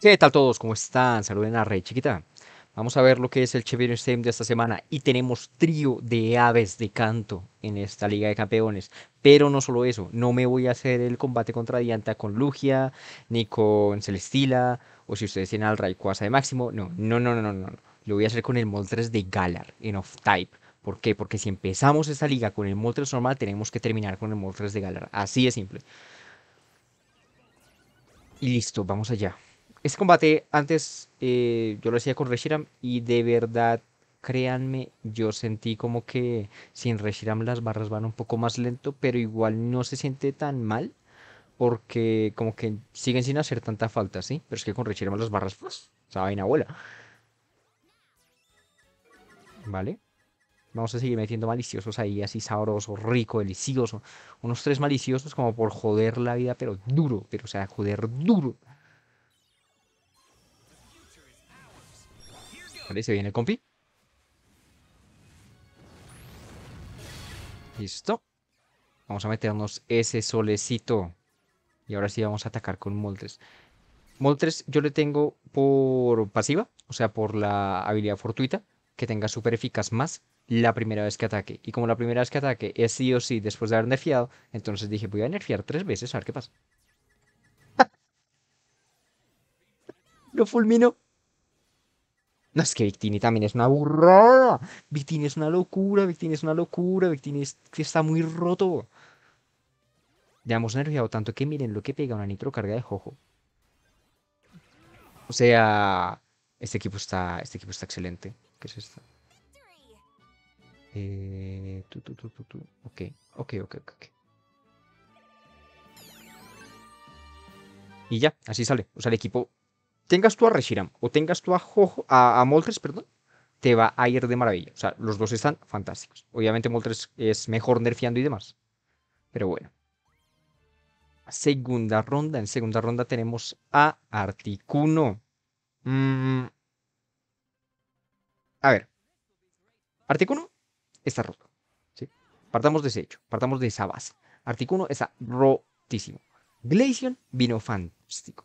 ¿Qué tal todos? ¿Cómo están? Saluden a Rey Chiquita. Vamos a ver lo que es el Chevrolet Stem de esta semana. Y tenemos trío de aves de canto en esta Liga de Campeones. Pero no solo eso, no me voy a hacer el combate contra Dianta con Lugia, ni con Celestila, o si ustedes tienen al Rayquaza de máximo. No, no, no, no, no, no. Lo voy a hacer con el Moltres de Galar en Off-Type. ¿Por qué? Porque si empezamos esta liga con el Moltres normal, tenemos que terminar con el Moltres de Galar. Así de simple. Y listo, vamos allá. Este combate antes eh, yo lo hacía con Reshiram y de verdad, créanme, yo sentí como que sin Reshiram las barras van un poco más lento, pero igual no se siente tan mal porque como que siguen sin hacer tanta falta, ¿sí? Pero es que con Reshiram las barras, pues, esa vaina abuela. ¿Vale? Vamos a seguir metiendo maliciosos ahí, así sabroso, rico, delicioso. Unos tres maliciosos como por joder la vida, pero duro, pero o sea, joder duro. Ahí se viene el compi. Listo. Vamos a meternos ese solecito. Y ahora sí vamos a atacar con Moltres. Moltres yo le tengo por pasiva, o sea, por la habilidad fortuita, que tenga super eficaz más la primera vez que ataque. Y como la primera vez que ataque es sí o sí después de haber nerfeado, entonces dije, voy a nerfear tres veces a ver qué pasa. Lo fulmino. No, es que Victini también es una burrada. Victini es una locura, Victini es una locura, Victini está muy roto. Ya hemos nerviado tanto que miren lo que pega una nitro carga de Jojo. O sea, este equipo está, este equipo está excelente. ¿Qué es esto? Eh, Ok, ok, ok, ok. Y ya, así sale. O sea, el equipo tengas tú a Reshiram o tengas tú a, Moltres, perdón, te va a ir de maravilla. O sea, los dos están fantásticos. Obviamente Moltres es mejor nerfeando y demás. Pero bueno. Segunda ronda. En segunda ronda tenemos a Articuno. Mm. A ver. Articuno está roto. Partamos de ese hecho. Partamos de esa base. Articuno está rotísimo. Glacian vino fantástico.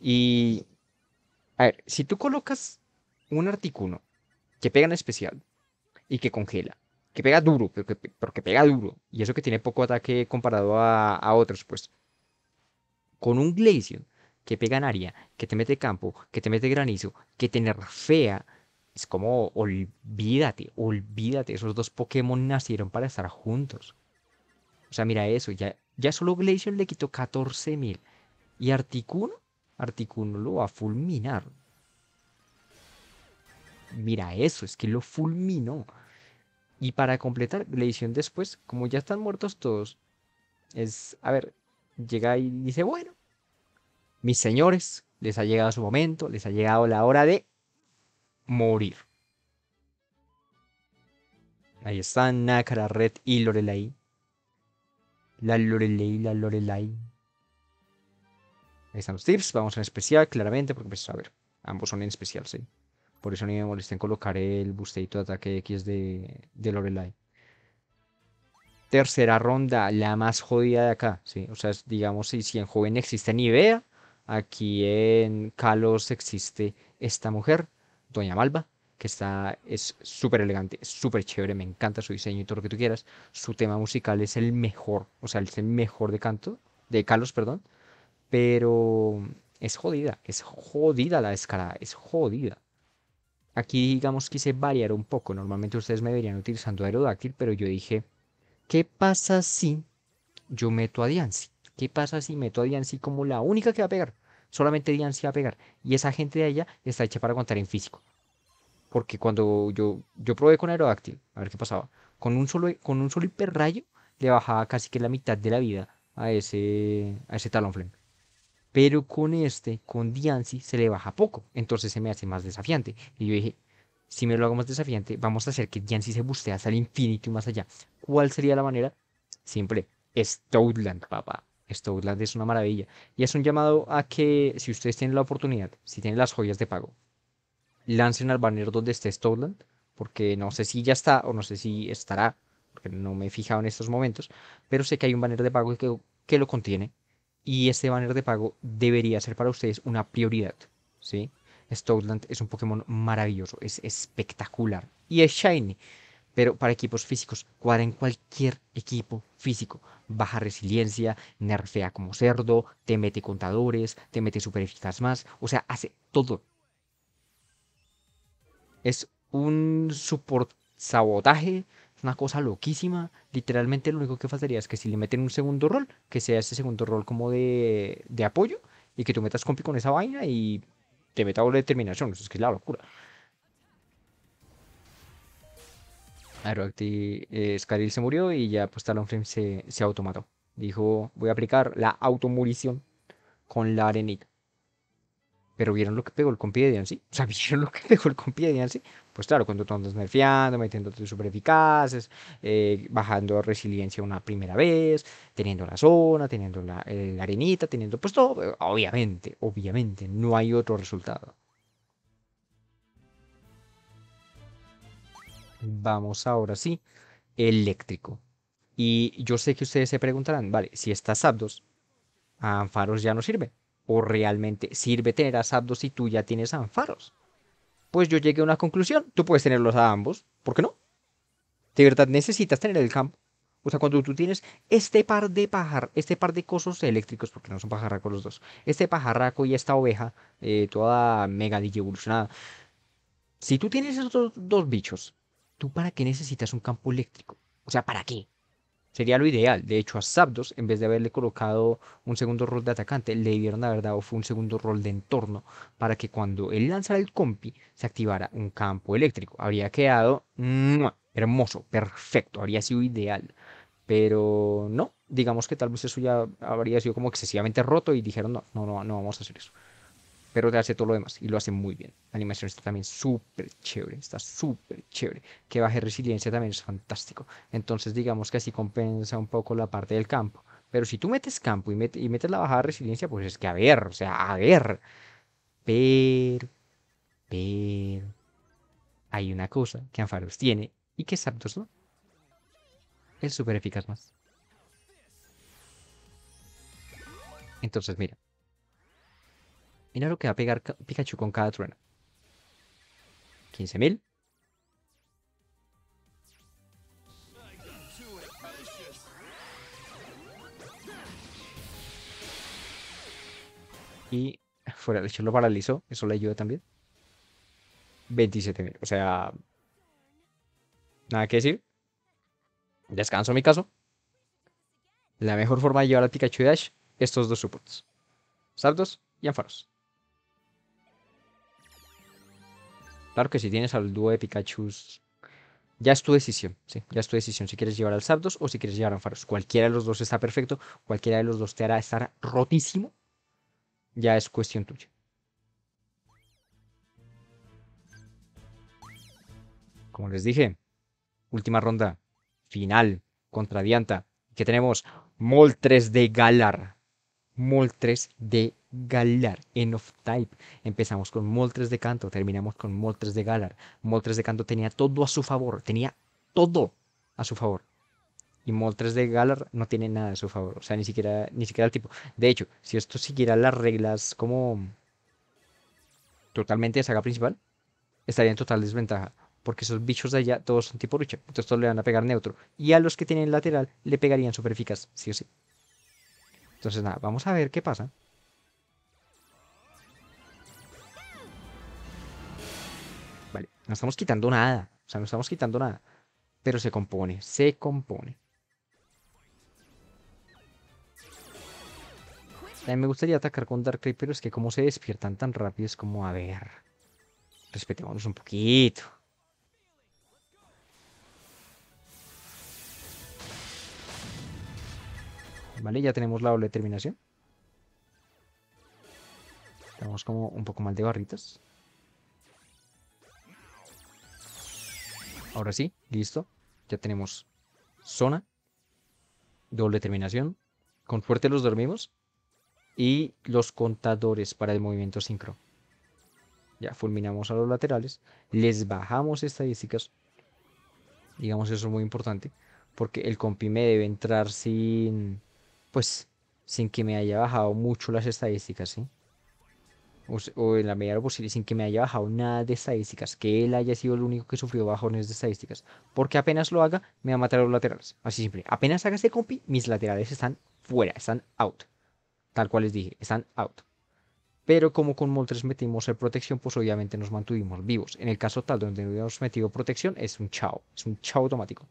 Y a ver, si tú colocas un Articuno que pega en especial y que congela, que pega duro, pero que, porque pega duro, y eso que tiene poco ataque comparado a, otros, pues, con un Glacier que pega en área, que te mete campo, que te mete granizo, que te nerfea, es como olvídate, olvídate, esos dos Pokémon nacieron para estar juntos. O sea, mira eso, ya, ya solo Glacier le quitó 14.000 y Articuno Articuno lo va a fulminar. Mira eso, es que lo fulminó. Y para completar la edición después, como ya están muertos todos, es, a ver, llega y dice, bueno, mis señores, les ha llegado su momento, les ha llegado la hora de morir. Ahí están Nácara, Red y Lorelei. La Lorelei, la Lorelei. Ahí están los tips. Vamos en especial, claramente, porque pues, a ver, ambos son en especial, sí. Por eso ni me molesté en colocar el busteito de ataque X de, de Lorelai. Tercera ronda, la más jodida de acá, sí. O sea, digamos, si, en joven existe Nivea, aquí en Kalos existe esta mujer, Doña Malva, que está, es súper elegante, súper chévere, me encanta su diseño y todo lo que tú quieras. Su tema musical es el mejor, o sea, es el mejor de canto, de Carlos perdón. Pero es jodida, es jodida la escalada, es jodida. Aquí digamos quise variar un poco, normalmente ustedes me verían utilizando aerodáctil, pero yo dije, ¿qué pasa si yo meto a Diancy? ¿Qué pasa si meto a Diancy como la única que va a pegar? Solamente Diancy va a pegar. Y esa gente de allá está hecha para aguantar en físico. Porque cuando yo, yo probé con aerodáctil, a ver qué pasaba, con un solo, con un hiperrayo le bajaba casi que la mitad de la vida a ese, a ese Talonflame. Pero con este, con Diancy, se le baja poco. Entonces se me hace más desafiante. Y yo dije, si me lo hago más desafiante, vamos a hacer que Diancy se buste hasta el infinito y más allá. ¿Cuál sería la manera? Siempre Stoutland, papá. Stoutland es una maravilla. Y es un llamado a que, si ustedes tienen la oportunidad, si tienen las joyas de pago, lancen al banner donde esté Stoutland. Porque no sé si ya está o no sé si estará. Porque no me he fijado en estos momentos. Pero sé que hay un banner de pago que, que lo contiene y este banner de pago debería ser para ustedes una prioridad, ¿sí? Stoutland es un Pokémon maravilloso, es espectacular y es shiny, pero para equipos físicos, cuadra en cualquier equipo físico. Baja resiliencia, nerfea como cerdo, te mete contadores, te mete super eficaz más, o sea, hace todo. Es un support sabotaje una cosa loquísima. Literalmente lo único que pasaría es que si le meten un segundo rol, que sea ese segundo rol como de, de apoyo y que tú metas compi con esa vaina y te meta la determinación. Eso es que es la locura. Aeroacti eh, se murió y ya pues Talonflame se, se automató. Dijo, voy a aplicar la automurición con la arenita. Pero vieron lo que pegó el compi de Diancy. O sea, vieron lo que pegó el compi de Diancy. Pues claro, cuando tú andas nerfeando, metiéndote súper eficaces, eh, bajando resiliencia una primera vez, teniendo la zona, teniendo la, eh, arenita, teniendo pues todo, eh, obviamente, obviamente, no hay otro resultado. Vamos ahora sí, eléctrico. Y yo sé que ustedes se preguntarán, vale, si está Zapdos, Anfaros ya no sirve. O realmente sirve tener a Zapdos si tú ya tienes Anfaros pues yo llegué a una conclusión. Tú puedes tenerlos a ambos, ¿por qué no? De verdad necesitas tener el campo. O sea, cuando tú tienes este par de pajar, este par de cosos eléctricos, porque no son pajarracos los dos, este pajarraco y esta oveja, eh, toda mega evolucionada. Si tú tienes esos dos bichos, ¿tú para qué necesitas un campo eléctrico? O sea, ¿para qué? Sería lo ideal. De hecho, a Zapdos, en vez de haberle colocado un segundo rol de atacante, le dieron la verdad o fue un segundo rol de entorno para que cuando él lanzara el compi se activara un campo eléctrico. Habría quedado hermoso, perfecto, habría sido ideal. Pero no, digamos que tal vez eso ya habría sido como excesivamente roto y dijeron no, no, no vamos a hacer eso pero te hace todo lo demás y lo hace muy bien. La animación está también súper chévere, está súper chévere. Que baje resiliencia también es fantástico. Entonces digamos que así compensa un poco la parte del campo. Pero si tú metes campo y, y metes la bajada de resiliencia, pues es que a ver, o sea, a ver. Pero, pero, hay una cosa que Ampharos tiene y que Zapdos no. Es súper eficaz más. Entonces, mira, Mira lo que va a pegar Pikachu con cada trueno. 15.000. Y fuera de hecho lo paralizó. Eso le ayuda también. 27.000. O sea... Nada que decir. Descanso mi caso. La mejor forma de llevar a Pikachu Dash, estos dos supports. saltos y Anfaros. Claro que si tienes al dúo de Pikachu, ya es tu decisión, Ya es tu decisión si quieres llevar al Zapdos o si quieres llevar a Faros. Cualquiera de los dos está perfecto, cualquiera de los dos te hará estar rotísimo. Ya es cuestión tuya. Como les dije, última ronda, final contra Dianta. Que tenemos Moltres de Galar. Moltres de Galar, End of Type. Empezamos con Moltres de Canto, terminamos con Moltres de Galar. Moltres de Canto tenía todo a su favor, tenía todo a su favor. Y Moltres de Galar no tiene nada a su favor, o sea, ni siquiera, ni siquiera el tipo. De hecho, si esto siguiera las reglas como totalmente de saga principal, estaría en total desventaja. Porque esos bichos de allá todos son tipo lucha Entonces todos le van a pegar neutro. Y a los que tienen lateral le pegarían super eficaz, sí o sí. Entonces nada, vamos a ver qué pasa. No estamos quitando nada. O sea, no estamos quitando nada. Pero se compone, se compone. También me gustaría atacar con Dark Creep, pero es que como se despiertan tan rápido es como, a ver, respetémonos un poquito. Vale, ya tenemos la doble terminación. Estamos como un poco mal de barritas. Ahora sí, listo. Ya tenemos zona, doble terminación. Con fuerte los dormimos. Y los contadores para el movimiento sincro. Ya fulminamos a los laterales. Les bajamos estadísticas. Digamos, eso es muy importante. Porque el compi me debe entrar sin. Pues sin que me haya bajado mucho las estadísticas, ¿sí? o, en la medida de lo posible, sin que me haya bajado nada de estadísticas, que él haya sido el único que sufrió bajones de estadísticas, porque apenas lo haga, me va a matar los laterales. Así simple. Apenas haga ese compi, mis laterales están fuera, están out. Tal cual les dije, están out. Pero como con Moltres metimos el protección, pues obviamente nos mantuvimos vivos. En el caso tal donde no hubiéramos metido protección, es un chao, es un chao automático.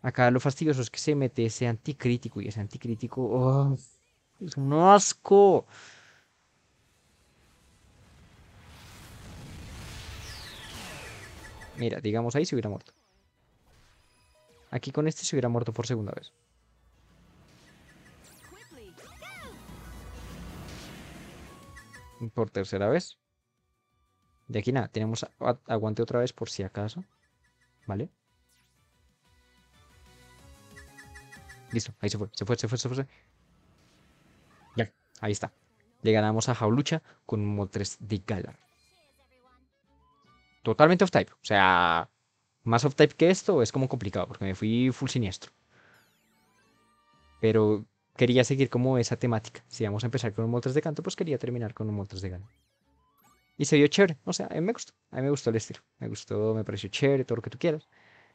Acá lo fastidioso es que se mete ese anticrítico y ese anticrítico ¡oh! es un asco. Mira, digamos ahí se hubiera muerto. Aquí con este se hubiera muerto por segunda vez. Por tercera vez. De aquí nada, tenemos aguante otra vez por si acaso. ¿Vale? Listo, ahí se fue, se fue, se fue, se fue. Ya, ahí está. Le ganamos a Jaulucha con un Motres de Galar totalmente off-type. O sea, más off-type que esto es como complicado porque me fui full siniestro. Pero quería seguir como esa temática. Si vamos a empezar con un Moltres de canto, pues quería terminar con un Moltres de gana. Y se vio chévere. O sea, a mí me gustó. A mí me gustó el estilo. Me gustó, me pareció chévere, todo lo que tú quieras.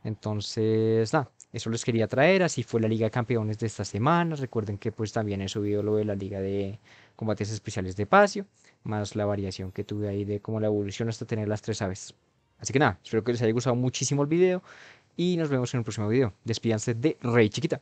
Entonces, nada, eso les quería traer. Así fue la Liga de Campeones de esta semana. Recuerden que pues también he subido lo de la Liga de Combates Especiales de Pasio. más la variación que tuve ahí de cómo la evolución hasta tener las tres aves. Así que nada, espero que les haya gustado muchísimo el video y nos vemos en el próximo video. Despídanse de Rey Chiquita.